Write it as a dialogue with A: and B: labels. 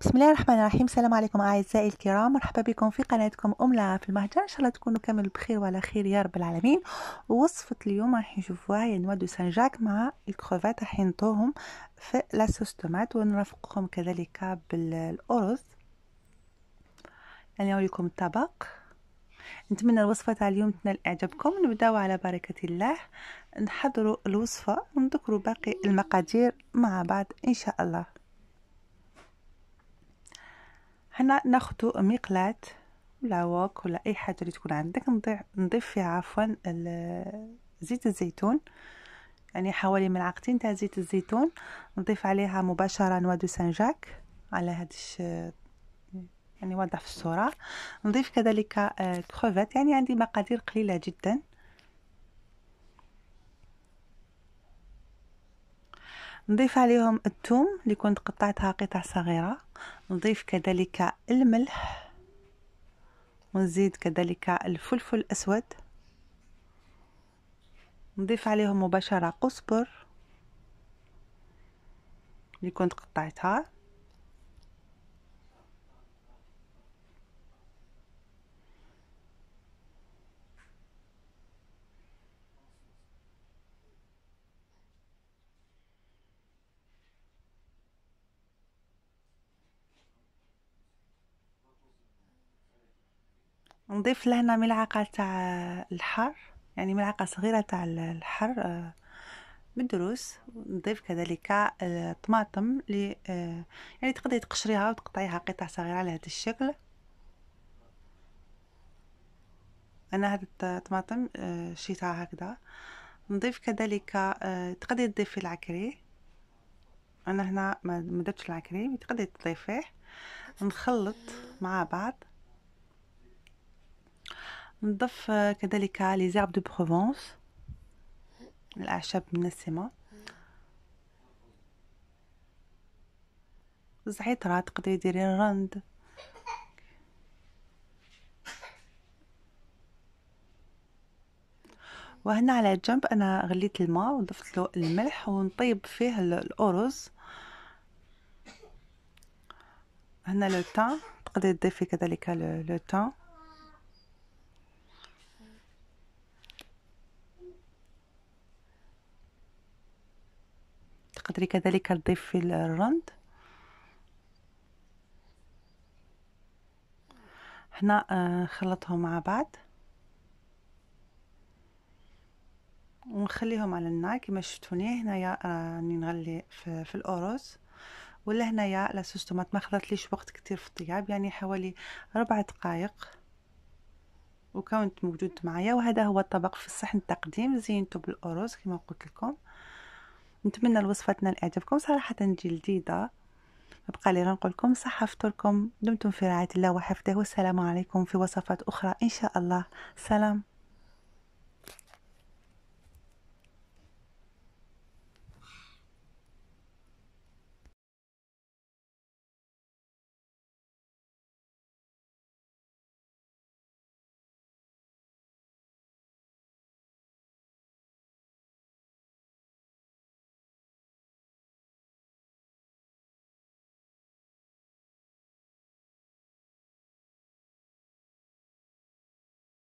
A: بسم الله الرحمن الرحيم السلام عليكم اعزائي الكرام مرحبا بكم في قناتكم املة في المهجر ان شاء الله تكونوا كامل بخير وعلى خير يا رب العالمين وصفه اليوم راح نشوفوها هي يعني نوا دو سان جاك مع الكروفات راح نطوهم في لاصوص طوماط ونرافقهم كذلك بالارز يعني نوريكم الطبق نتمنى الوصفه تاع اليوم تنال اعجابكم نبداو على بركه الله نحضروا الوصفه ونذكروا باقي المقادير مع بعض ان شاء الله هنا ناخدو مقلاة ولا ووك ولا اي حاجه اللي تكون عندك نضيف فيها عفوا زيت الزيتون يعني حوالي ملعقتين تاع زيت الزيتون نضيف عليها مباشره نوا دو جاك على هادش يعني واضح في الصوره نضيف كذلك كروفات آه، يعني عندي مقادير قليله جدا نضيف عليهم الثوم اللي كنت قطعتها قطع صغيرة نضيف كذلك الملح ونزيد كذلك الفلفل الأسود نضيف عليهم مباشرة قزبر اللي كنت قطعتها نضيف لهنا ملعقه تاع الحر يعني ملعقه صغيره تاع الحر آه، بالدروس نضيف كذلك الطماطم اللي آه، يعني تقدري تقشريها وتقطعيها قطع صغيره على هذا الشكل انا هاد الطماطم آه، شيتها هكذا نضيف كذلك تقدري تضيفي العكري انا هنا ما درتش العكري تقدري تضيفيه نخلط مع بعض نضف كذلك لي زيرب دو بروفونس الأعشاب منسمة زعترة تقدري ديري الرند وهنا على جنب انا غليت الماء وضفت له الملح ونطيب فيه الارز هنا لو تان تقدري تضيفي كذلك لو تان تقدري كذلك تضيفي الرند هنا نخلطهم آه، مع بعض ونخليهم على النار كما شفتوني هنايا آه، راني نغلي في, في الاوروز ولا هنايا لاصوص طوماط ما خداتليش وقت كتير في الطياب يعني حوالي ربع دقائق وكانت موجود معايا وهذا هو الطبق في الصحن التقديم زينته بالاوروز كما قلت لكم نتمنى الوصفه تنال اعجابكم صراحه تجي لذيذه بقى لي نقول لكم صحه فطوركم دمتم في رعايه الله وحفظه والسلام عليكم في وصفات اخرى ان شاء الله سلام